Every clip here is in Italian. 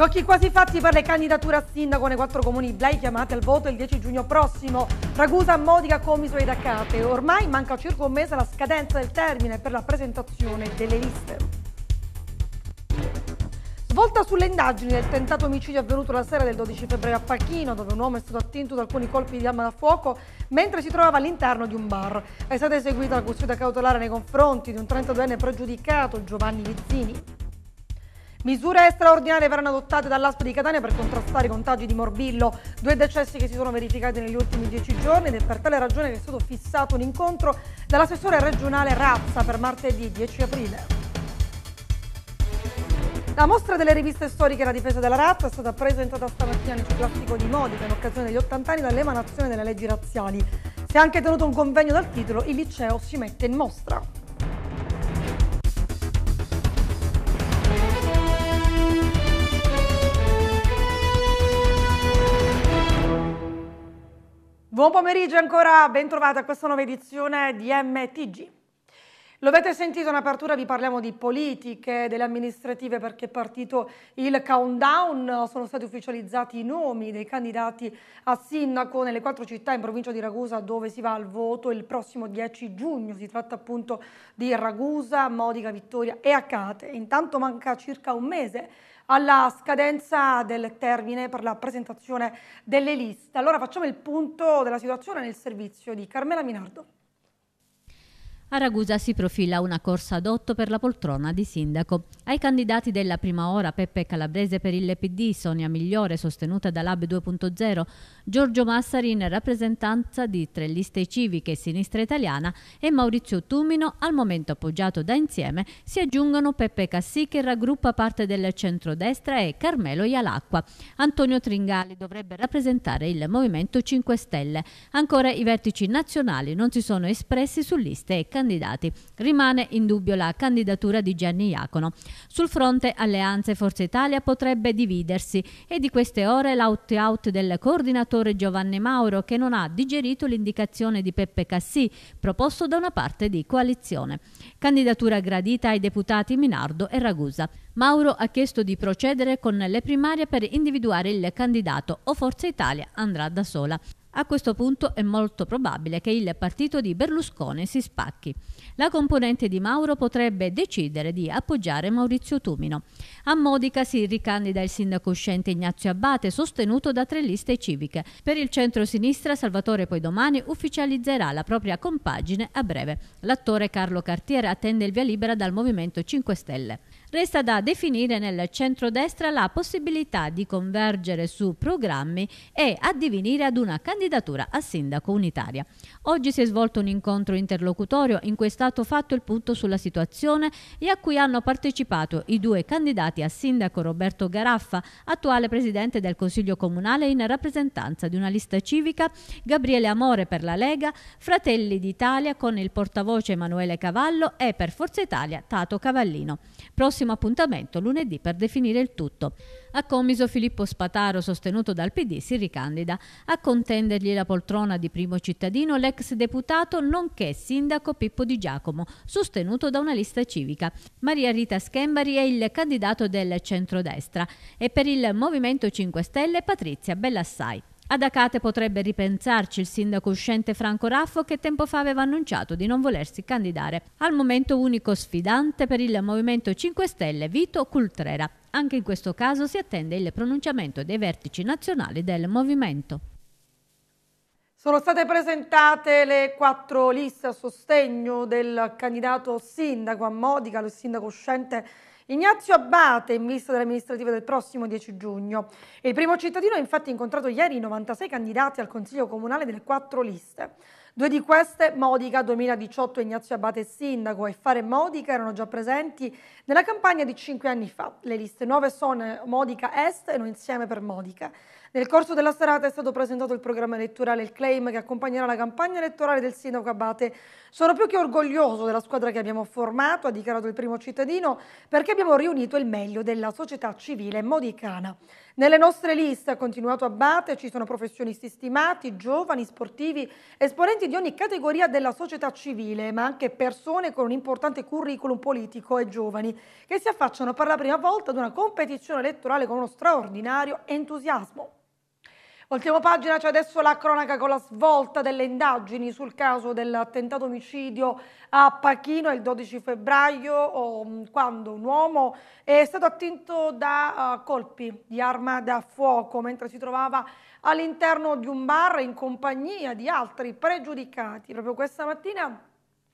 Giochi quasi fatti per le candidature a sindaco nei quattro comuni blei chiamate al voto il 10 giugno prossimo. Ragusa, Modica, Comiso ed Accate. Ormai manca circa un mese la scadenza del termine per la presentazione delle liste. Svolta sulle indagini del tentato omicidio avvenuto la sera del 12 febbraio a Pachino, dove un uomo è stato attinto da alcuni colpi di arma da fuoco mentre si trovava all'interno di un bar. È stata eseguita la custodia cautelare nei confronti di un 32enne pregiudicato, Giovanni Vizzini. Misure straordinarie verranno adottate dall'ASP di Catania per contrastare i contagi di morbillo, due decessi che si sono verificati negli ultimi dieci giorni ed è per tale ragione che è stato fissato un incontro dall'assessore regionale Razza per martedì 10 aprile. La mostra delle riviste storiche e la difesa della razza è stata presentata stamattina nel classico di Modica in occasione degli 80 anni dall'emanazione delle leggi razziali. Si è anche tenuto un convegno dal titolo Il liceo si mette in mostra. Buon pomeriggio ancora, bentrovati a questa nuova edizione di MTG. Lo avete sentito in apertura, vi parliamo di politiche, delle amministrative perché è partito il countdown, sono stati ufficializzati i nomi dei candidati a sindaco nelle quattro città in provincia di Ragusa dove si va al voto il prossimo 10 giugno, si tratta appunto di Ragusa, Modica, Vittoria e Acate. Intanto manca circa un mese alla scadenza del termine per la presentazione delle liste. Allora facciamo il punto della situazione nel servizio di Carmela Minardo. A Ragusa si profila una corsa ad per la poltrona di sindaco. Ai candidati della prima ora Peppe Calabrese per il PD, Sonia Migliore sostenuta da Lab 2.0, Giorgio Massari in rappresentanza di tre liste civiche e sinistra italiana e Maurizio Tumino, al momento appoggiato da Insieme, si aggiungono Peppe Cassì che raggruppa parte del centrodestra e Carmelo Ialacqua. Antonio Tringali dovrebbe rappresentare il Movimento 5 Stelle. Ancora i vertici nazionali non si sono espressi su liste e candidati candidati. Rimane in dubbio la candidatura di Gianni Iacono. Sul fronte Alleanze Forza Italia potrebbe dividersi e di queste ore l'out-out del coordinatore Giovanni Mauro che non ha digerito l'indicazione di Peppe Cassì proposto da una parte di coalizione. Candidatura gradita ai deputati Minardo e Ragusa. Mauro ha chiesto di procedere con le primarie per individuare il candidato o Forza Italia andrà da sola. A questo punto è molto probabile che il partito di Berlusconi si spacchi. La componente di Mauro potrebbe decidere di appoggiare Maurizio Tumino. A Modica si ricandida il sindaco uscente Ignazio Abate, sostenuto da tre liste civiche. Per il centro-sinistra Salvatore poi domani ufficializzerà la propria compagine a breve. L'attore Carlo Cartiere attende il via libera dal Movimento 5 Stelle. Resta da definire nel centrodestra la possibilità di convergere su programmi e addivenire ad una candidatura a sindaco unitaria. Oggi si è svolto un incontro interlocutorio in cui è stato fatto il punto sulla situazione e a cui hanno partecipato i due candidati a sindaco Roberto Garaffa, attuale presidente del Consiglio Comunale in rappresentanza di una lista civica, Gabriele Amore per la Lega, Fratelli d'Italia con il portavoce Emanuele Cavallo e per Forza Italia Tato Cavallino. Prossimo prossimo appuntamento lunedì per definire il tutto. A Comiso Filippo Spataro, sostenuto dal PD, si ricandida. A contendergli la poltrona di primo cittadino l'ex deputato nonché sindaco Pippo Di Giacomo, sostenuto da una lista civica. Maria Rita Schembari è il candidato del centrodestra e per il Movimento 5 Stelle Patrizia Bellassai. Ad Acate potrebbe ripensarci il sindaco uscente Franco Raffo che tempo fa aveva annunciato di non volersi candidare. Al momento unico sfidante per il Movimento 5 Stelle Vito Cultrera. Anche in questo caso si attende il pronunciamento dei vertici nazionali del movimento. Sono state presentate le quattro liste a sostegno del candidato sindaco a Modica, lo sindaco uscente Ignazio Abbate, ministro dell'amministrativa del prossimo 10 giugno. Il primo cittadino ha infatti incontrato ieri i 96 candidati al Consiglio Comunale delle quattro liste. Due di queste, Modica 2018 Ignazio Abate Sindaco e Fare Modica, erano già presenti nella campagna di cinque anni fa. Le liste nuove sono Modica Est e Noi Insieme per Modica. Nel corso della serata è stato presentato il programma elettorale il claim che accompagnerà la campagna elettorale del sindaco Abate. Sono più che orgoglioso della squadra che abbiamo formato, ha dichiarato il primo cittadino, perché abbiamo riunito il meglio della società civile modicana. Nelle nostre liste, ha continuato Abbate, ci sono professionisti stimati, giovani, sportivi, esponenti di ogni categoria della società civile, ma anche persone con un importante curriculum politico e giovani, che si affacciano per la prima volta ad una competizione elettorale con uno straordinario entusiasmo. Ultima pagina, c'è adesso la cronaca con la svolta delle indagini sul caso dell'attentato omicidio a Pachino il 12 febbraio mm, quando un uomo è stato attinto da eh, colpi di arma da fuoco mentre si trovava all'interno di un bar in compagnia di altri pregiudicati. Proprio questa mattina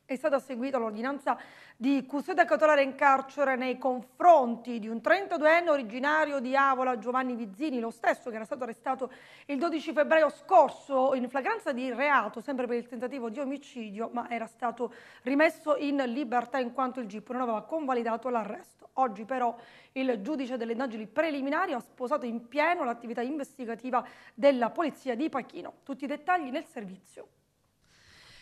è stata seguita l'ordinanza di custodia cautelare in carcere nei confronti di un 32enne originario di Avola, Giovanni Vizzini, lo stesso che era stato arrestato il 12 febbraio scorso in flagranza di reato, sempre per il tentativo di omicidio, ma era stato rimesso in libertà in quanto il GIP non aveva convalidato l'arresto. Oggi però il giudice delle indagini preliminari ha sposato in pieno l'attività investigativa della polizia di Pachino. Tutti i dettagli nel servizio.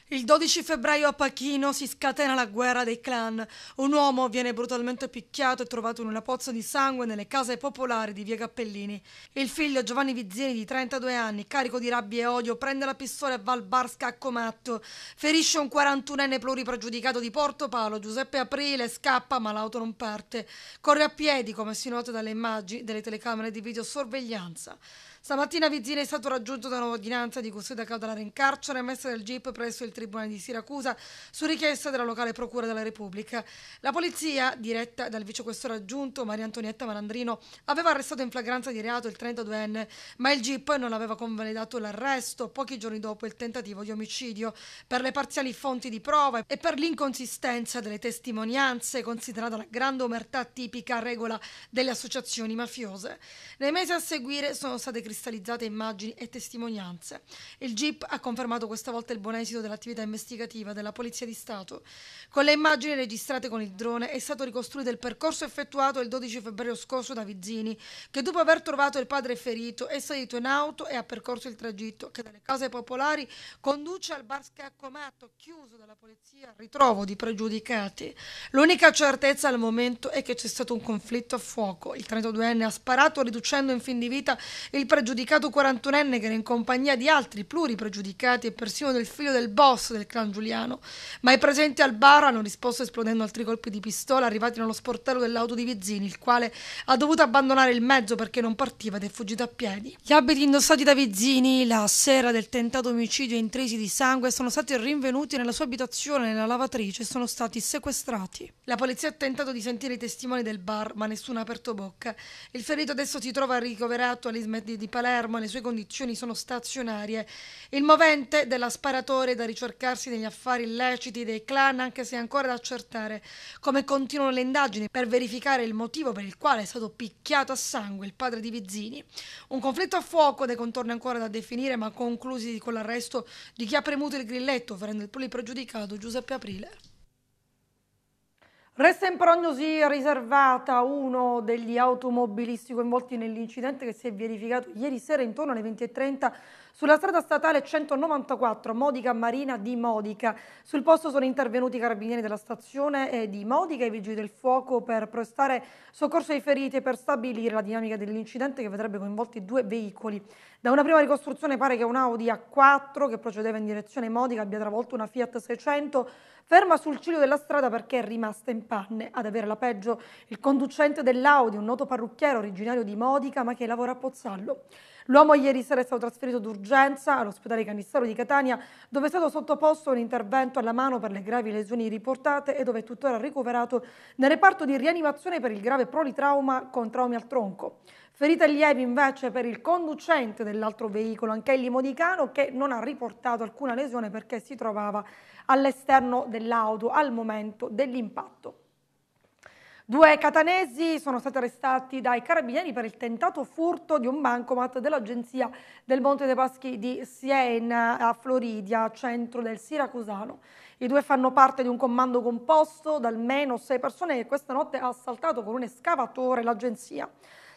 Il 12 febbraio a Pachino si scatena la guerra dei clan. Un uomo viene brutalmente picchiato e trovato in una pozza di sangue nelle case popolari di via Cappellini. Il figlio Giovanni Vizzini, di 32 anni, carico di rabbia e odio, prende la pistola e va al bar scacco matto. Ferisce un 41enne pluripregiudicato di Porto Palo, Giuseppe Aprile, scappa ma l'auto non parte. Corre a piedi, come si nota dalle immagini delle telecamere di videosorveglianza. Stamattina Vizzina è stato raggiunto da un'ordinanza di custodia cautelare in carcere emessa del GIP presso il Tribunale di Siracusa su richiesta della locale Procura della Repubblica. La polizia, diretta dal vicequestore aggiunto Maria Antonietta Malandrino, aveva arrestato in flagranza di reato il 32enne, ma il GIP non aveva convalidato l'arresto pochi giorni dopo il tentativo di omicidio per le parziali fonti di prova e per l'inconsistenza delle testimonianze considerata la grande omertà tipica regola delle associazioni mafiose. Nei mesi a seguire sono state criticate cristallizzate immagini e testimonianze. Il GIP ha confermato questa volta il buon esito dell'attività investigativa della Polizia di Stato. Con le immagini registrate con il drone è stato ricostruito il percorso effettuato il 12 febbraio scorso da Vizzini, che dopo aver trovato il padre ferito è salito in auto e ha percorso il tragitto che dalle case popolari conduce al bar Schiaccomato, chiuso dalla polizia, al ritrovo di pregiudicati. L'unica certezza al momento è che c'è stato un conflitto a fuoco. Il 32enne ha sparato riducendo in fin di vita il pregiudicato pregiudicato 41enne che era in compagnia di altri pluri pregiudicati e persino del figlio del boss del clan Giuliano, ma i presenti al bar hanno risposto esplodendo altri colpi di pistola arrivati nello sportello dell'auto di Vizzini, il quale ha dovuto abbandonare il mezzo perché non partiva ed è fuggito a piedi. Gli abiti indossati da Vizzini la sera del tentato omicidio intrisi di sangue sono stati rinvenuti nella sua abitazione nella lavatrice e sono stati sequestrati. La polizia ha tentato di sentire i testimoni del bar, ma nessuno ha aperto bocca. Il ferito adesso si trova ricoverato all'ISMET di Palermo le sue condizioni sono stazionarie. Il movente della sparatore è da ricercarsi negli affari illeciti dei clan, anche se è ancora da accertare come continuano le indagini per verificare il motivo per il quale è stato picchiato a sangue il padre di Vizzini. Un conflitto a fuoco dei contorni ancora da definire, ma conclusi con l'arresto di chi ha premuto il grilletto, ferendo il polipregiudicato Giuseppe Aprile. Resta in prognosi riservata uno degli automobilisti coinvolti nell'incidente che si è verificato ieri sera intorno alle 20.30 sulla strada statale 194 Modica Marina di Modica, sul posto sono intervenuti i carabinieri della stazione eh, di Modica e i vigili del fuoco per prestare soccorso ai feriti e per stabilire la dinamica dell'incidente che vedrebbe coinvolti due veicoli. Da una prima ricostruzione pare che un Audi A4 che procedeva in direzione Modica abbia travolto una Fiat 600 ferma sul ciglio della strada perché è rimasta in panne. Ad avere la peggio il conducente dell'Audi, un noto parrucchiere originario di Modica ma che lavora a Pozzallo. L'uomo ieri sera è stato trasferito d'urgenza all'ospedale Canissaro di Catania, dove è stato sottoposto a un intervento alla mano per le gravi lesioni riportate e dove è tuttora ricoverato nel reparto di rianimazione per il grave prolitrauma con traumi al tronco. Ferite lievi invece per il conducente dell'altro veicolo, anch'egli modicano, che non ha riportato alcuna lesione perché si trovava all'esterno dell'auto al momento dell'impatto. Due catanesi sono stati arrestati dai carabinieri per il tentato furto di un bancomat dell'agenzia del Monte dei Paschi di Siena a Floridia, centro del Siracusano. I due fanno parte di un comando composto da almeno sei persone che questa notte ha assaltato con un escavatore l'agenzia.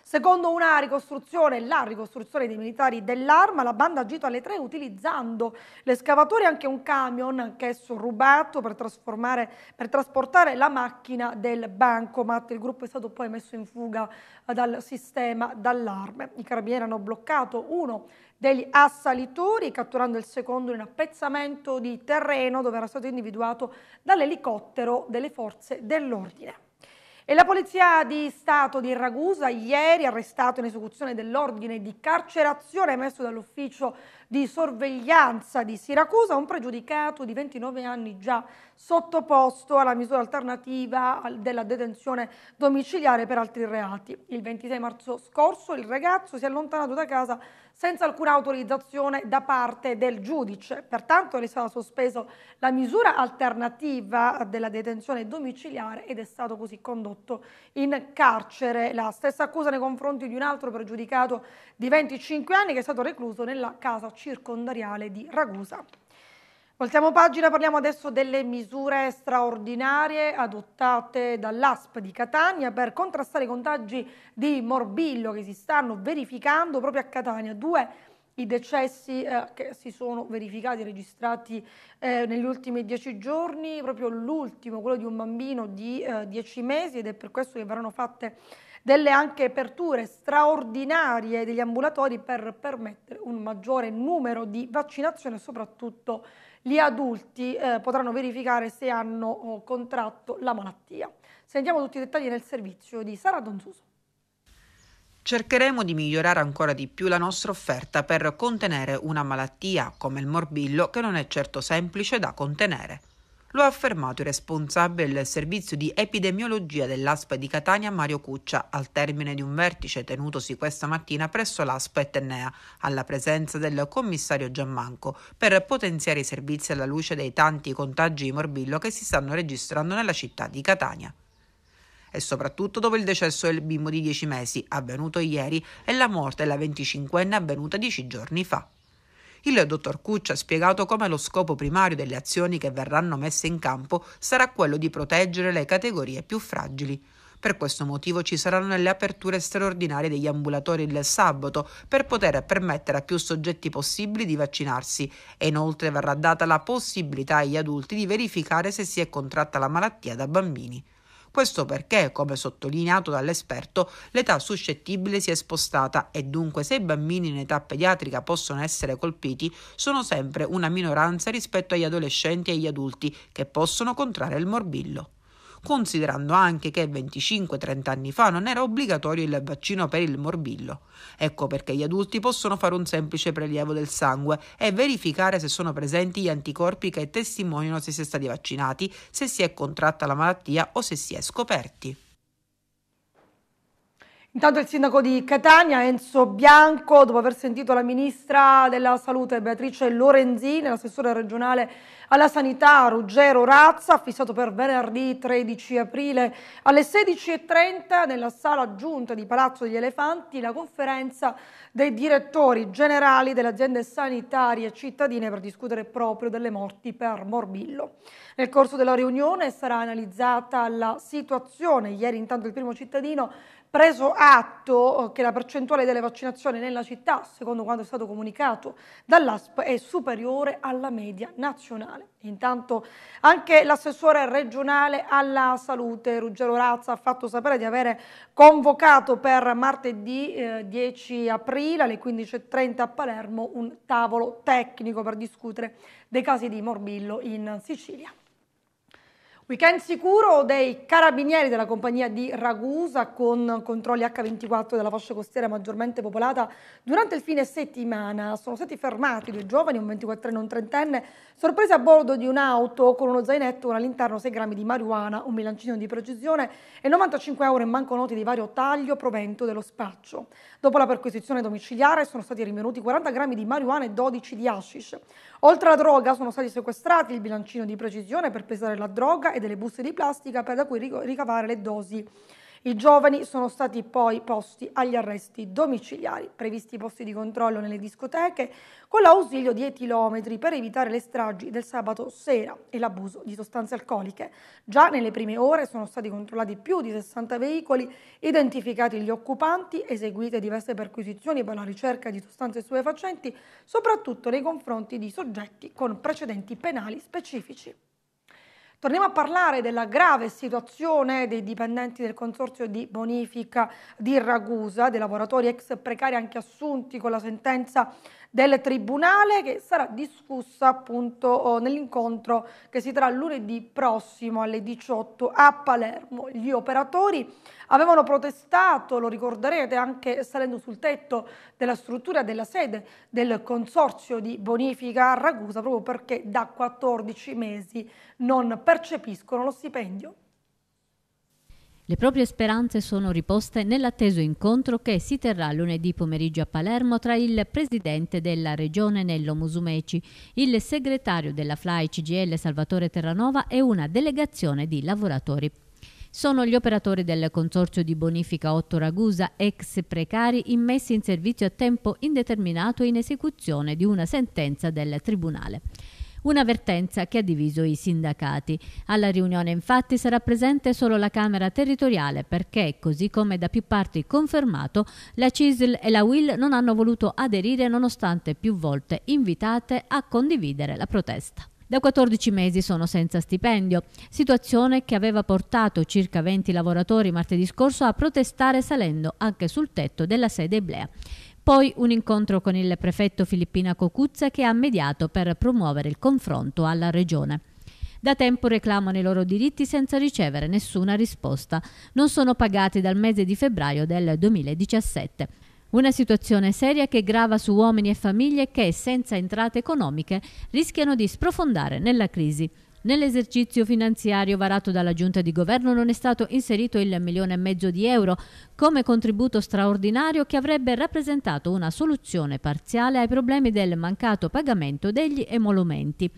Secondo una ricostruzione, la ricostruzione dei militari dell'arma, la banda ha agito alle tre utilizzando l'escavatore e anche un camion, anch'esso rubato, per, per trasportare la macchina del bancomat. Il gruppo è stato poi messo in fuga dal sistema d'allarme. I carabinieri hanno bloccato uno degli assalitori, catturando il secondo in un appezzamento di terreno dove era stato individuato dall'elicottero delle forze dell'ordine. E la Polizia di Stato di Ragusa ieri ha arrestato in esecuzione dell'ordine di carcerazione emesso dall'ufficio di sorveglianza di Siracusa un pregiudicato di 29 anni già sottoposto alla misura alternativa della detenzione domiciliare per altri reati. Il 26 marzo scorso il ragazzo si è allontanato da casa senza alcuna autorizzazione da parte del giudice. Pertanto è stata sospesa la misura alternativa della detenzione domiciliare ed è stato così condotto in carcere. La stessa accusa nei confronti di un altro pregiudicato di 25 anni che è stato recluso nella casa circondariale di Ragusa. Voltiamo pagina, parliamo adesso delle misure straordinarie adottate dall'ASP di Catania per contrastare i contagi di morbillo che si stanno verificando proprio a Catania. Due i decessi eh, che si sono verificati, registrati eh, negli ultimi dieci giorni, proprio l'ultimo, quello di un bambino di eh, dieci mesi ed è per questo che verranno fatte delle anche aperture straordinarie degli ambulatori per permettere un maggiore numero di vaccinazione e soprattutto gli adulti eh, potranno verificare se hanno oh, contratto la malattia. Sentiamo tutti i dettagli nel servizio di Sara Donzuso. Cercheremo di migliorare ancora di più la nostra offerta per contenere una malattia come il morbillo che non è certo semplice da contenere. Lo ha affermato il responsabile del servizio di epidemiologia dell'ASPA di Catania Mario Cuccia al termine di un vertice tenutosi questa mattina presso l'ASPA Etnea, alla presenza del commissario Giammanco, per potenziare i servizi alla luce dei tanti contagi di morbillo che si stanno registrando nella città di Catania e soprattutto dopo il decesso del bimbo di 10 mesi avvenuto ieri e la morte della 25enne avvenuta 10 giorni fa. Il dottor Cuccia ha spiegato come lo scopo primario delle azioni che verranno messe in campo sarà quello di proteggere le categorie più fragili. Per questo motivo ci saranno le aperture straordinarie degli ambulatori il sabato per poter permettere a più soggetti possibili di vaccinarsi e inoltre verrà data la possibilità agli adulti di verificare se si è contratta la malattia da bambini. Questo perché, come sottolineato dall'esperto, l'età suscettibile si è spostata e dunque se i bambini in età pediatrica possono essere colpiti, sono sempre una minoranza rispetto agli adolescenti e agli adulti che possono contrarre il morbillo considerando anche che 25-30 anni fa non era obbligatorio il vaccino per il morbillo. Ecco perché gli adulti possono fare un semplice prelievo del sangue e verificare se sono presenti gli anticorpi che testimoniano se si è stati vaccinati, se si è contratta la malattia o se si è scoperti. Intanto il sindaco di Catania, Enzo Bianco, dopo aver sentito la ministra della Salute Beatrice Lorenzini, l'assessore regionale alla sanità Ruggero Razza, fissato per venerdì 13 aprile alle 16.30 nella sala giunta di Palazzo degli Elefanti, la conferenza dei direttori generali delle aziende sanitarie cittadine per discutere proprio delle morti per morbillo. Nel corso della riunione sarà analizzata la situazione. Ieri intanto il primo cittadino preso atto oh, che la percentuale delle vaccinazioni nella città, secondo quanto è stato comunicato dall'ASP, è superiore alla media nazionale. Intanto anche l'assessore regionale alla salute, Ruggero Razza, ha fatto sapere di avere convocato per martedì eh, 10 aprile alle 15.30 a Palermo un tavolo tecnico per discutere dei casi di morbillo in Sicilia. Weekend sicuro dei carabinieri della compagnia di Ragusa con controlli H24 della fascia costiera maggiormente popolata durante il fine settimana. Sono stati fermati due giovani, un 24enne e un 30enne, sorpresi a bordo di un'auto con uno zainetto con all'interno 6 grammi di marijuana, un bilancino di precisione e 95 euro in banconote di vario taglio provento dello spaccio. Dopo la perquisizione domiciliare sono stati rinvenuti 40 grammi di marijuana e 12 di hashish. Oltre alla droga sono stati sequestrati il bilancino di precisione per pesare la droga e delle buste di plastica per da cui ricavare le dosi. I giovani sono stati poi posti agli arresti domiciliari, previsti posti di controllo nelle discoteche, con l'ausilio di etilometri per evitare le stragi del sabato sera e l'abuso di sostanze alcoliche. Già nelle prime ore sono stati controllati più di 60 veicoli, identificati gli occupanti, eseguite diverse perquisizioni per la ricerca di sostanze stupefacenti, soprattutto nei confronti di soggetti con precedenti penali specifici. Torniamo a parlare della grave situazione dei dipendenti del Consorzio di Bonifica di Ragusa, dei lavoratori ex precari anche assunti con la sentenza del Tribunale che sarà discussa appunto oh, nell'incontro che si terrà lunedì prossimo alle 18 a Palermo. Gli operatori avevano protestato, lo ricorderete, anche salendo sul tetto della struttura della sede del Consorzio di Bonifica a Ragusa proprio perché da 14 mesi non percepiscono lo stipendio. Le proprie speranze sono riposte nell'atteso incontro che si terrà lunedì pomeriggio a Palermo tra il presidente della regione Nello Musumeci, il segretario della FLAI CGL Salvatore Terranova e una delegazione di lavoratori sono gli operatori del Consorzio di Bonifica 8 Ragusa, ex precari immessi in servizio a tempo indeterminato in esecuzione di una sentenza del Tribunale una un'avvertenza che ha diviso i sindacati. Alla riunione infatti sarà presente solo la Camera territoriale perché, così come da più parti confermato, la CISL e la WIL non hanno voluto aderire nonostante più volte invitate a condividere la protesta. Da 14 mesi sono senza stipendio, situazione che aveva portato circa 20 lavoratori martedì scorso a protestare salendo anche sul tetto della sede Iblea. Poi un incontro con il prefetto Filippina Cocuzza che ha mediato per promuovere il confronto alla regione. Da tempo reclamano i loro diritti senza ricevere nessuna risposta. Non sono pagati dal mese di febbraio del 2017. Una situazione seria che grava su uomini e famiglie che, senza entrate economiche, rischiano di sprofondare nella crisi. Nell'esercizio finanziario varato dalla Giunta di Governo non è stato inserito il milione e mezzo di euro come contributo straordinario che avrebbe rappresentato una soluzione parziale ai problemi del mancato pagamento degli emolumenti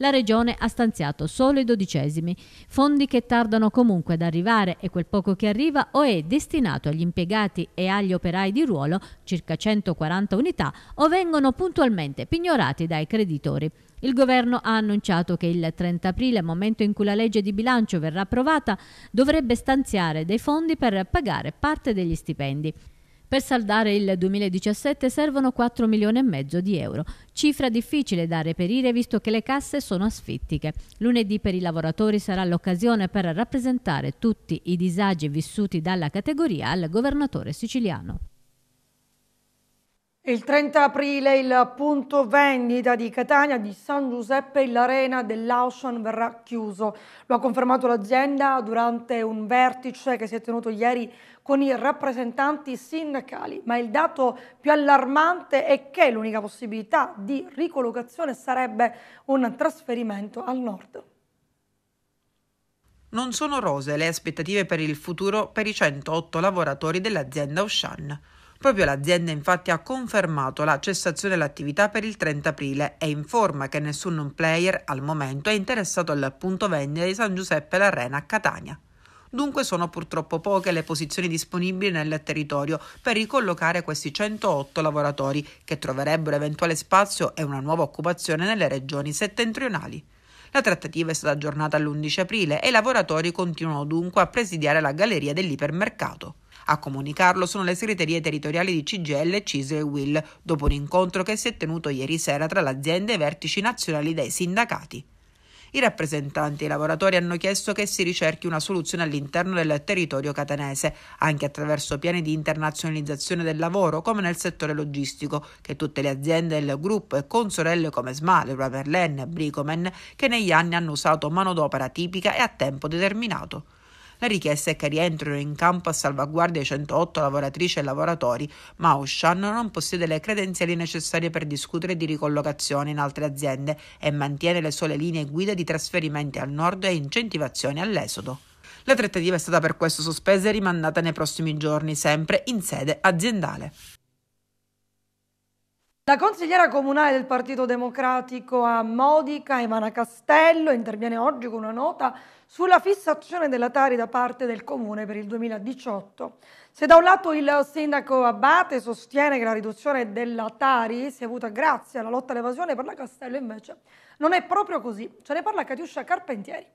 la Regione ha stanziato solo i dodicesimi, fondi che tardano comunque ad arrivare e quel poco che arriva o è destinato agli impiegati e agli operai di ruolo, circa 140 unità, o vengono puntualmente pignorati dai creditori. Il governo ha annunciato che il 30 aprile, momento in cui la legge di bilancio verrà approvata, dovrebbe stanziare dei fondi per pagare parte degli stipendi. Per saldare il 2017 servono 4 milioni e mezzo di euro, cifra difficile da reperire visto che le casse sono asfittiche. Lunedì per i lavoratori sarà l'occasione per rappresentare tutti i disagi vissuti dalla categoria al governatore siciliano. Il 30 aprile il punto vendita di Catania di San Giuseppe in l'arena dell'Ocean verrà chiuso. Lo ha confermato l'azienda durante un vertice che si è tenuto ieri con i rappresentanti sindacali, ma il dato più allarmante è che l'unica possibilità di ricollocazione sarebbe un trasferimento al nord. Non sono rose le aspettative per il futuro per i 108 lavoratori dell'azienda Ocean. Proprio l'azienda infatti ha confermato la cessazione dell'attività per il 30 aprile e informa che nessun non player al momento è interessato al punto vendita di San Giuseppe d'Arena a Catania. Dunque sono purtroppo poche le posizioni disponibili nel territorio per ricollocare questi 108 lavoratori che troverebbero eventuale spazio e una nuova occupazione nelle regioni settentrionali. La trattativa è stata aggiornata all'11 aprile e i lavoratori continuano dunque a presidiare la galleria dell'ipermercato. A comunicarlo sono le segreterie territoriali di CGL, CISO e WIL, dopo un incontro che si è tenuto ieri sera tra l'azienda e i vertici nazionali dei sindacati. I rappresentanti e i lavoratori hanno chiesto che si ricerchi una soluzione all'interno del territorio catanese, anche attraverso piani di internazionalizzazione del lavoro, come nel settore logistico, che tutte le aziende del gruppo e consorelle come Smale, Merlin e Bricomen, che negli anni hanno usato manodopera tipica e a tempo determinato. La richiesta è che rientrino in campo a salvaguardia i 108 lavoratrici e lavoratori, ma Ocean non possiede le credenziali necessarie per discutere di ricollocazione in altre aziende e mantiene le sole linee guida di trasferimenti al nord e incentivazioni all'esodo. La trattativa è stata per questo sospesa e rimandata nei prossimi giorni, sempre in sede aziendale. La consigliera comunale del Partito Democratico a Modica, Emana Castello, interviene oggi con una nota sulla fissazione della Tari da parte del Comune per il 2018. Se da un lato il sindaco Abate sostiene che la riduzione della Tari sia avuta grazie alla lotta all'evasione, per la Castello invece non è proprio così. Ce ne parla Catiuscia Carpentieri.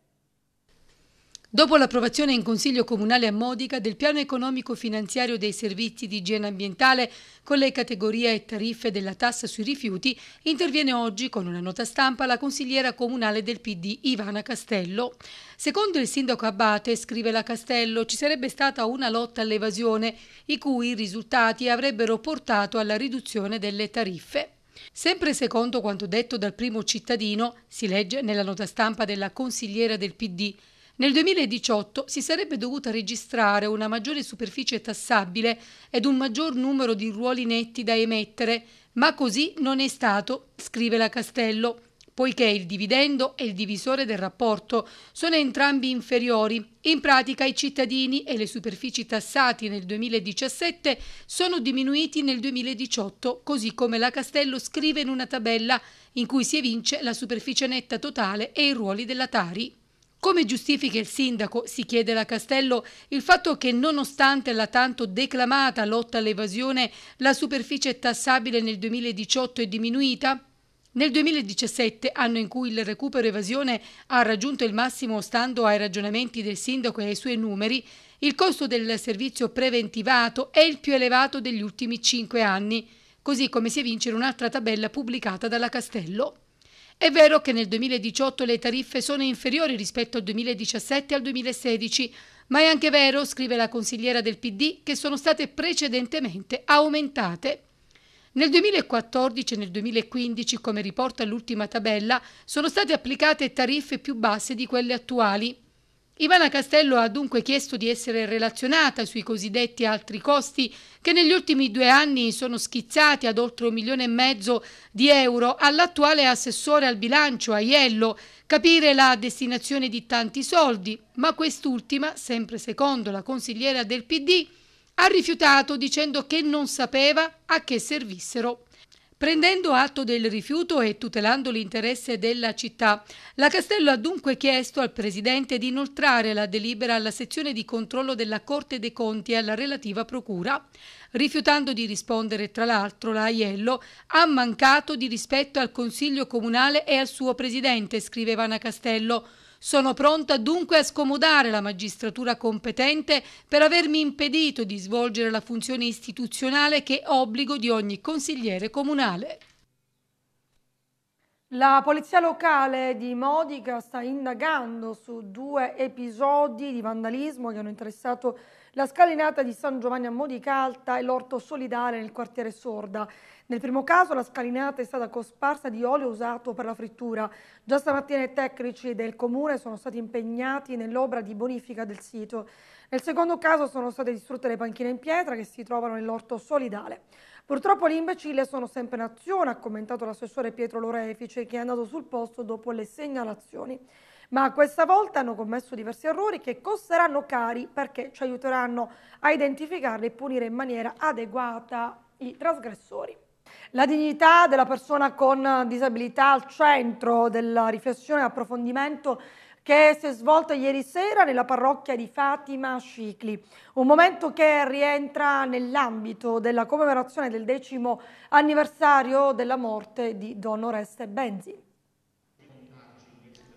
Dopo l'approvazione in Consiglio Comunale a Modica del piano economico-finanziario dei servizi di igiene ambientale con le categorie e tariffe della tassa sui rifiuti, interviene oggi con una nota stampa la consigliera comunale del PD Ivana Castello. Secondo il sindaco Abate, scrive la Castello, ci sarebbe stata una lotta all'evasione, i cui risultati avrebbero portato alla riduzione delle tariffe. Sempre secondo quanto detto dal primo cittadino, si legge nella nota stampa della consigliera del PD, nel 2018 si sarebbe dovuta registrare una maggiore superficie tassabile ed un maggior numero di ruoli netti da emettere, ma così non è stato, scrive la Castello, poiché il dividendo e il divisore del rapporto sono entrambi inferiori. In pratica i cittadini e le superfici tassati nel 2017 sono diminuiti nel 2018, così come la Castello scrive in una tabella in cui si evince la superficie netta totale e i ruoli della Tari. Come giustifica il sindaco, si chiede la Castello, il fatto che nonostante la tanto declamata lotta all'evasione, la superficie tassabile nel 2018 è diminuita? Nel 2017, anno in cui il recupero evasione ha raggiunto il massimo stando ai ragionamenti del sindaco e ai suoi numeri, il costo del servizio preventivato è il più elevato degli ultimi cinque anni, così come si evince in un'altra tabella pubblicata dalla Castello. È vero che nel 2018 le tariffe sono inferiori rispetto al 2017 e al 2016, ma è anche vero, scrive la consigliera del PD, che sono state precedentemente aumentate. Nel 2014 e nel 2015, come riporta l'ultima tabella, sono state applicate tariffe più basse di quelle attuali. Ivana Castello ha dunque chiesto di essere relazionata sui cosiddetti altri costi che negli ultimi due anni sono schizzati ad oltre un milione e mezzo di euro all'attuale assessore al bilancio Aiello, capire la destinazione di tanti soldi, ma quest'ultima, sempre secondo la consigliera del PD, ha rifiutato dicendo che non sapeva a che servissero prendendo atto del rifiuto e tutelando l'interesse della città. La Castello ha dunque chiesto al Presidente di inoltrare la delibera alla sezione di controllo della Corte dei Conti e alla relativa Procura. Rifiutando di rispondere, tra l'altro, la Aiello ha mancato di rispetto al Consiglio Comunale e al suo Presidente, scrive Vana Castello. Sono pronta dunque a scomodare la magistratura competente per avermi impedito di svolgere la funzione istituzionale che è obbligo di ogni consigliere comunale. La polizia locale di Modica sta indagando su due episodi di vandalismo che hanno interessato la scalinata di San Giovanni a Modicalta e l'orto solidale nel quartiere Sorda. Nel primo caso la scalinata è stata cosparsa di olio usato per la frittura. Già stamattina i tecnici del comune sono stati impegnati nell'opera di bonifica del sito. Nel secondo caso sono state distrutte le panchine in pietra che si trovano nell'orto solidale. Purtroppo gli imbecilli sono sempre in azione, ha commentato l'assessore Pietro Lorefice che è andato sul posto dopo le segnalazioni ma questa volta hanno commesso diversi errori che costeranno cari perché ci aiuteranno a identificarli e punire in maniera adeguata i trasgressori. La dignità della persona con disabilità al centro della riflessione e approfondimento che si è svolta ieri sera nella parrocchia di Fatima Scicli, un momento che rientra nell'ambito della commemorazione del decimo anniversario della morte di Don Oreste Benzi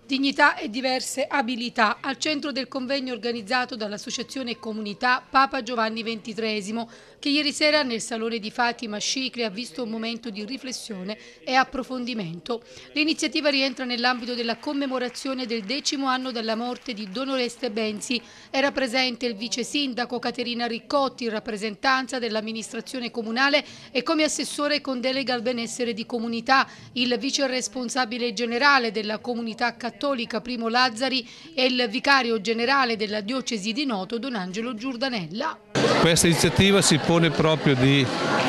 dignità e diverse abilità al centro del convegno organizzato dall'Associazione Comunità Papa Giovanni XXIII che ieri sera nel Salone di Fatima Scicli ha visto un momento di riflessione e approfondimento. L'iniziativa rientra nell'ambito della commemorazione del decimo anno della morte di Don Oreste Benzi. Era presente il vice sindaco Caterina Riccotti in rappresentanza dell'amministrazione comunale e come assessore con delega al benessere di comunità, il vice responsabile generale della comunità cattolica Primo Lazzari e il vicario generale della diocesi di Noto Don Angelo Giordanella. Questa iniziativa si pone proprio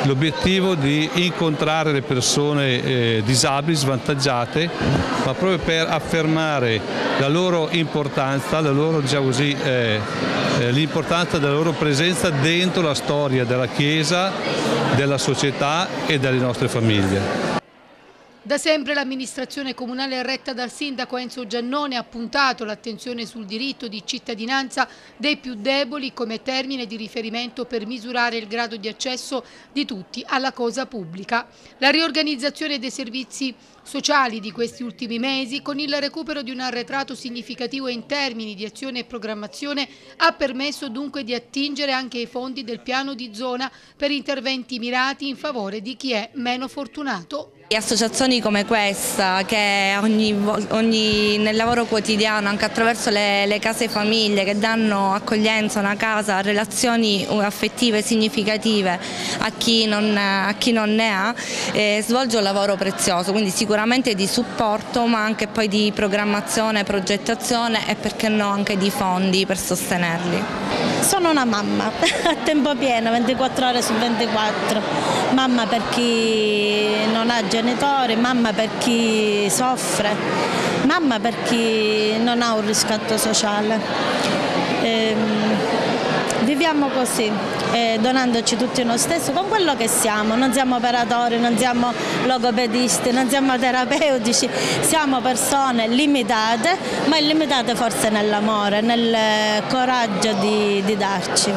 l'obiettivo di incontrare le persone eh, disabili, svantaggiate, ma proprio per affermare la loro importanza, diciamo eh, eh, l'importanza della loro presenza dentro la storia della Chiesa, della società e delle nostre famiglie. Da sempre l'amministrazione comunale retta dal sindaco Enzo Giannone ha puntato l'attenzione sul diritto di cittadinanza dei più deboli come termine di riferimento per misurare il grado di accesso di tutti alla cosa pubblica. La riorganizzazione dei servizi sociali di questi ultimi mesi, con il recupero di un arretrato significativo in termini di azione e programmazione, ha permesso dunque di attingere anche i fondi del piano di zona per interventi mirati in favore di chi è meno fortunato associazioni come questa che ogni, ogni, nel lavoro quotidiano anche attraverso le, le case famiglie che danno accoglienza a una casa, relazioni uh, affettive significative a chi non, a chi non ne ha eh, svolge un lavoro prezioso quindi sicuramente sicuramente di supporto ma anche poi di programmazione, progettazione e perché no anche di fondi per sostenerli. Sono una mamma a tempo pieno, 24 ore su 24, mamma per chi non ha genitori, mamma per chi soffre, mamma per chi non ha un riscatto sociale. Ehm viviamo così, eh, donandoci tutti uno stesso con quello che siamo, non siamo operatori, non siamo logopedisti, non siamo terapeutici, siamo persone limitate, ma illimitate forse nell'amore, nel eh, coraggio di, di darci.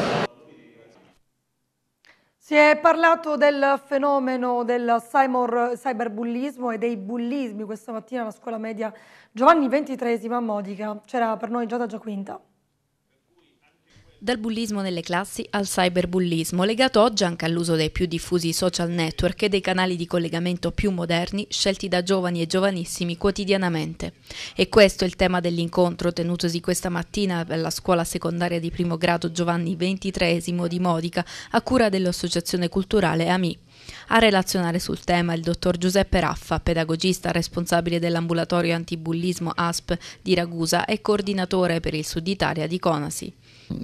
Si è parlato del fenomeno del cyberbullismo e dei bullismi questa mattina alla scuola media Giovanni XXIII a Modica. C'era per noi Giada Giaquinta. Dal bullismo nelle classi al cyberbullismo, legato oggi anche all'uso dei più diffusi social network e dei canali di collegamento più moderni scelti da giovani e giovanissimi quotidianamente. E questo è il tema dell'incontro tenutosi questa mattina alla scuola secondaria di primo grado Giovanni XXIII di Modica a cura dell'associazione culturale AMI. A relazionare sul tema il dottor Giuseppe Raffa, pedagogista responsabile dell'ambulatorio antibullismo ASP di Ragusa e coordinatore per il Sud Italia di Conasi.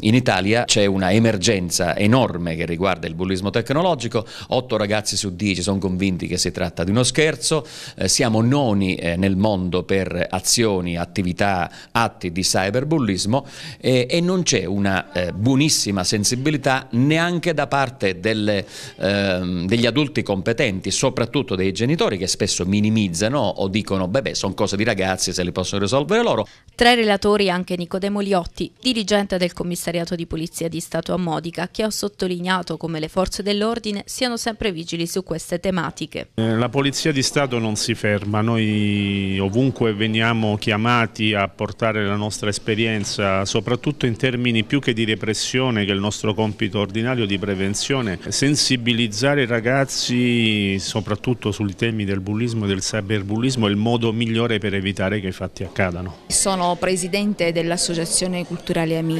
In Italia c'è una emergenza enorme che riguarda il bullismo tecnologico, 8 ragazzi su 10 sono convinti che si tratta di uno scherzo, eh, siamo noni eh, nel mondo per azioni, attività, atti di cyberbullismo eh, e non c'è una eh, buonissima sensibilità neanche da parte delle, ehm, degli adulti competenti, soprattutto dei genitori che spesso minimizzano o dicono beh, beh sono cose di ragazzi se le possono risolvere loro. Tra i relatori anche Nicodemo Liotti, dirigente del commissario Commissariato di Polizia di Stato a Modica, che ha sottolineato come le forze dell'ordine siano sempre vigili su queste tematiche. Eh, la Polizia di Stato non si ferma, noi ovunque veniamo chiamati a portare la nostra esperienza, soprattutto in termini più che di repressione, che è il nostro compito ordinario di prevenzione, sensibilizzare i ragazzi soprattutto sui temi del bullismo e del cyberbullismo è il modo migliore per evitare che i fatti accadano. Sono presidente dell'Associazione Culturale Ami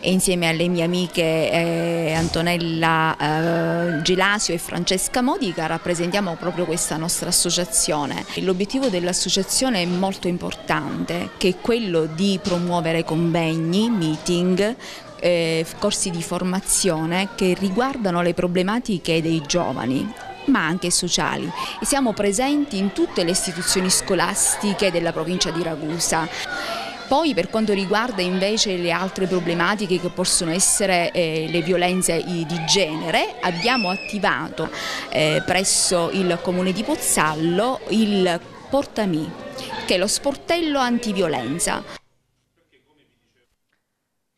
e insieme alle mie amiche eh, Antonella eh, Gilasio e Francesca Modica rappresentiamo proprio questa nostra associazione. L'obiettivo dell'associazione è molto importante che è quello di promuovere convegni, meeting, eh, corsi di formazione che riguardano le problematiche dei giovani ma anche sociali e siamo presenti in tutte le istituzioni scolastiche della provincia di Ragusa. Poi per quanto riguarda invece le altre problematiche che possono essere eh, le violenze di genere, abbiamo attivato eh, presso il comune di Pozzallo il Portami, che è lo sportello antiviolenza.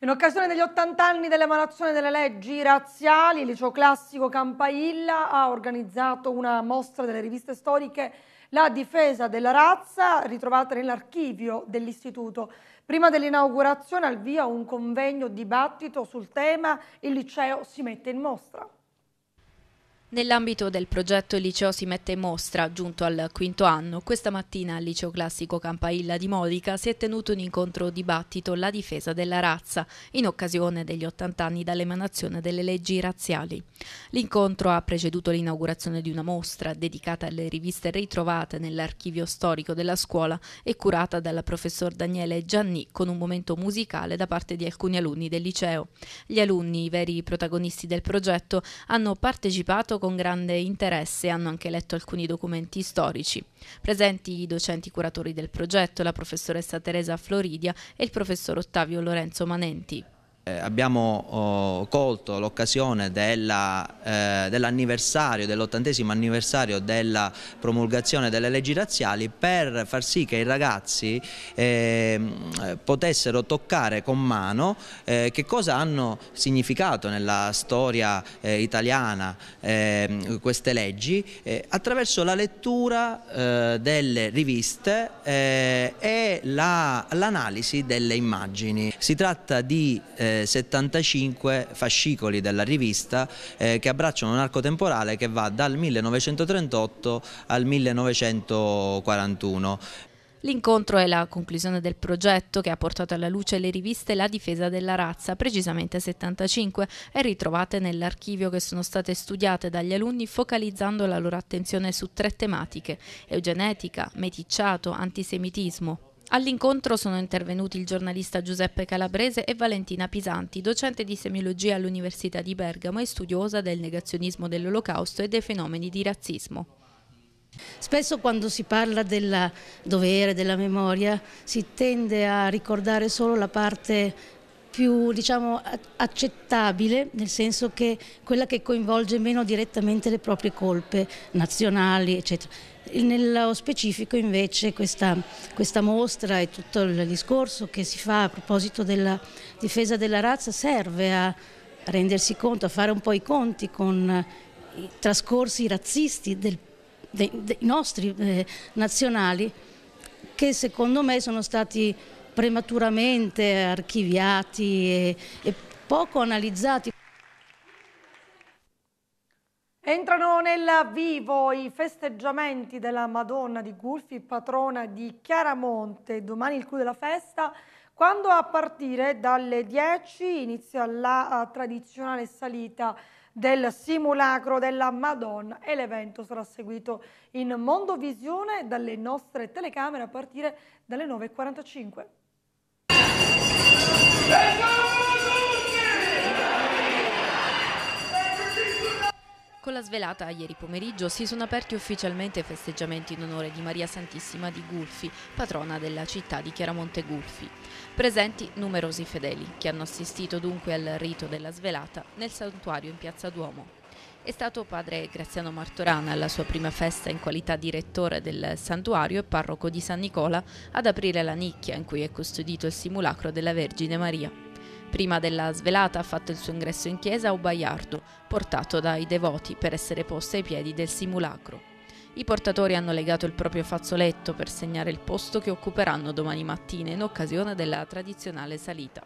In occasione degli 80 anni dell'emanazione delle leggi razziali, il liceo classico Campailla ha organizzato una mostra delle riviste storiche la difesa della razza ritrovata nell'archivio dell'istituto. Prima dell'inaugurazione al via un convegno dibattito sul tema Il liceo si mette in mostra. Nell'ambito del progetto Il liceo si mette in mostra, giunto al quinto anno, questa mattina al liceo classico Campailla di Modica si è tenuto un incontro dibattito La difesa della razza, in occasione degli 80 anni dall'emanazione delle leggi razziali. L'incontro ha preceduto l'inaugurazione di una mostra dedicata alle riviste ritrovate nell'archivio storico della scuola e curata dalla professor Daniele Gianni con un momento musicale da parte di alcuni alunni del liceo. Gli alunni, i veri protagonisti del progetto, hanno partecipato con grande interesse hanno anche letto alcuni documenti storici. Presenti i docenti curatori del progetto, la professoressa Teresa Floridia e il professor Ottavio Lorenzo Manenti eh, abbiamo oh, colto l'occasione eh, dell'anniversario, eh, dell dell'ottantesimo anniversario della promulgazione delle leggi razziali per far sì che i ragazzi eh, potessero toccare con mano eh, che cosa hanno significato nella storia eh, italiana ehm, queste leggi attraverso la lettura delle riviste e l'analisi la, delle immagini. Si tratta di 75 fascicoli della rivista eh, che abbracciano un arco temporale che va dal 1938 al 1941. L'incontro è la conclusione del progetto che ha portato alla luce le riviste La difesa della razza, precisamente 75, e ritrovate nell'archivio che sono state studiate dagli alunni focalizzando la loro attenzione su tre tematiche, eugenetica, meticciato, antisemitismo. All'incontro sono intervenuti il giornalista Giuseppe Calabrese e Valentina Pisanti, docente di semiologia all'Università di Bergamo e studiosa del negazionismo dell'Olocausto e dei fenomeni di razzismo. Spesso quando si parla del dovere, della memoria, si tende a ricordare solo la parte più diciamo, accettabile, nel senso che quella che coinvolge meno direttamente le proprie colpe nazionali, eccetera. Nello specifico invece questa, questa mostra e tutto il discorso che si fa a proposito della difesa della razza serve a rendersi conto, a fare un po' i conti con i trascorsi razzisti del, dei, dei nostri eh, nazionali che secondo me sono stati prematuramente archiviati e, e poco analizzati. Entrano nel vivo i festeggiamenti della Madonna di Gulfi, patrona di Chiaramonte. Domani il clou della festa, quando a partire dalle 10 inizia la eh, tradizionale salita del simulacro della Madonna e l'evento sarà seguito in Mondovisione dalle nostre telecamere a partire dalle 9.45. Con la svelata ieri pomeriggio si sono aperti ufficialmente festeggiamenti in onore di Maria Santissima di Gulfi, patrona della città di Chiaramonte Gulfi. Presenti numerosi fedeli che hanno assistito dunque al rito della svelata nel santuario in Piazza Duomo. È stato padre Graziano Martorana alla sua prima festa in qualità di rettore del santuario e parroco di San Nicola ad aprire la nicchia in cui è custodito il simulacro della Vergine Maria. Prima della svelata ha fatto il suo ingresso in chiesa a Ubaiardo, portato dai devoti per essere posto ai piedi del simulacro. I portatori hanno legato il proprio fazzoletto per segnare il posto che occuperanno domani mattina in occasione della tradizionale salita.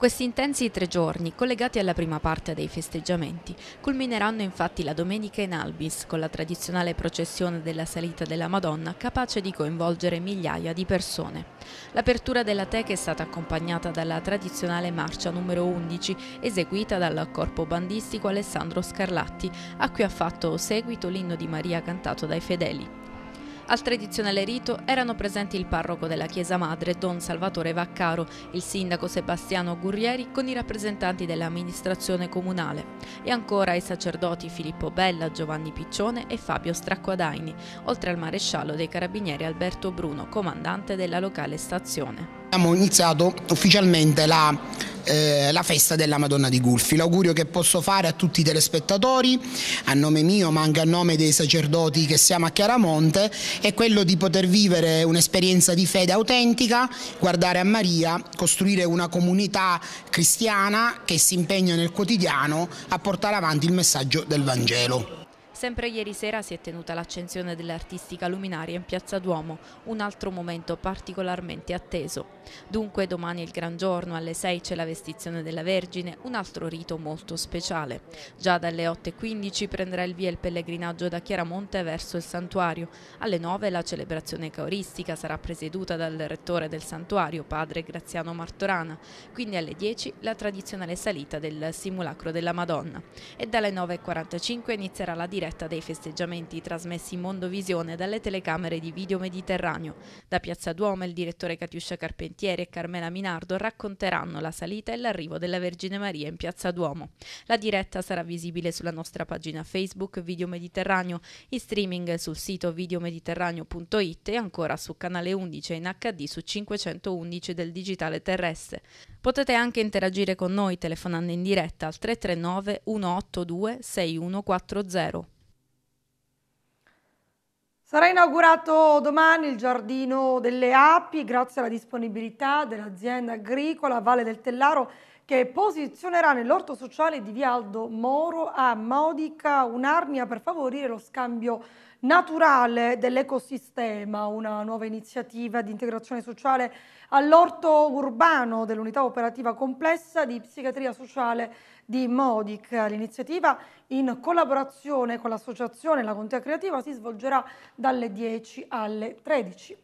Questi intensi tre giorni, collegati alla prima parte dei festeggiamenti, culmineranno infatti la domenica in Albis con la tradizionale processione della salita della Madonna capace di coinvolgere migliaia di persone. L'apertura della teca è stata accompagnata dalla tradizionale marcia numero 11 eseguita dal corpo bandistico Alessandro Scarlatti, a cui ha fatto seguito l'inno di Maria cantato dai fedeli. Al tradizionale rito erano presenti il parroco della Chiesa Madre, Don Salvatore Vaccaro, il sindaco Sebastiano Gurrieri con i rappresentanti dell'amministrazione comunale e ancora i sacerdoti Filippo Bella, Giovanni Piccione e Fabio Stracquadaini, oltre al maresciallo dei carabinieri Alberto Bruno, comandante della locale stazione. Abbiamo iniziato ufficialmente la, eh, la festa della Madonna di Gulfi. L'augurio che posso fare a tutti i telespettatori, a nome mio ma anche a nome dei sacerdoti che siamo a Chiaramonte, è quello di poter vivere un'esperienza di fede autentica, guardare a Maria, costruire una comunità cristiana che si impegna nel quotidiano a portare avanti il messaggio del Vangelo. Sempre ieri sera si è tenuta l'accensione dell'artistica luminaria in Piazza Duomo, un altro momento particolarmente atteso. Dunque domani è il gran giorno, alle 6 c'è la vestizione della Vergine, un altro rito molto speciale. Già dalle 8.15 prenderà il via il pellegrinaggio da Chiaramonte verso il santuario. Alle 9 la celebrazione caoristica sarà presieduta dal rettore del santuario, padre Graziano Martorana. Quindi alle 10 la tradizionale salita del simulacro della Madonna. E dalle 9.45 inizierà la diretta dei festeggiamenti trasmessi in Mondovisione dalle telecamere di Video Mediterraneo. Da Piazza Duomo il direttore Catiuscia Carpentini Panettieri e Carmela Minardo racconteranno la salita e l'arrivo della Vergine Maria in Piazza Duomo. La diretta sarà visibile sulla nostra pagina Facebook Video Mediterraneo, in streaming sul sito videomediterraneo.it e ancora su canale 11 in HD su 511 del digitale terrestre. Potete anche interagire con noi telefonando in diretta al 339 182 6140. Sarà inaugurato domani il Giardino delle Api grazie alla disponibilità dell'azienda agricola Valle del Tellaro che posizionerà nell'orto sociale di Vialdo Moro a Modica un'arnia per favorire lo scambio naturale dell'ecosistema, una nuova iniziativa di integrazione sociale all'orto urbano dell'unità operativa complessa di psichiatria sociale di Modic. L'iniziativa in collaborazione con l'associazione La Contea Creativa si svolgerà dalle 10 alle 13.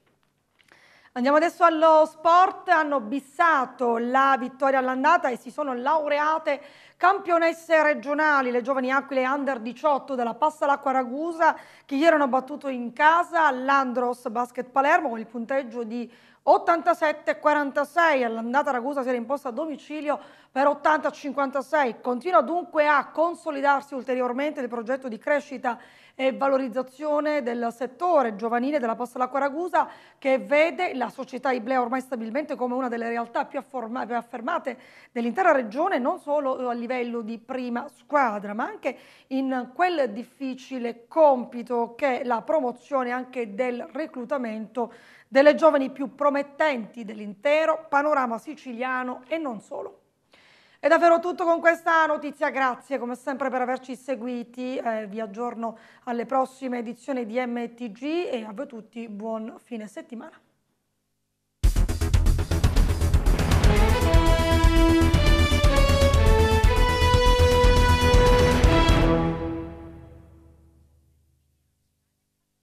Andiamo adesso allo sport, hanno bissato la vittoria all'andata e si sono laureate campionesse regionali, le giovani Aquile Under 18 della Passa Lacqua Ragusa che ieri hanno battuto in casa l'Andros Basket Palermo con il punteggio di 87-46, all'andata Ragusa si era imposta a domicilio per 80-56, continua dunque a consolidarsi ulteriormente il progetto di crescita e valorizzazione del settore giovanile della Posta Postola Coragusa che vede la società Iblea ormai stabilmente come una delle realtà più, più affermate dell'intera regione, non solo eh, a livello di prima squadra, ma anche in quel difficile compito che è la promozione anche del reclutamento delle giovani più promettenti dell'intero panorama siciliano e non solo. È davvero tutto con questa notizia, grazie come sempre per averci seguiti, eh, vi aggiorno alle prossime edizioni di MTG e a voi tutti buon fine settimana.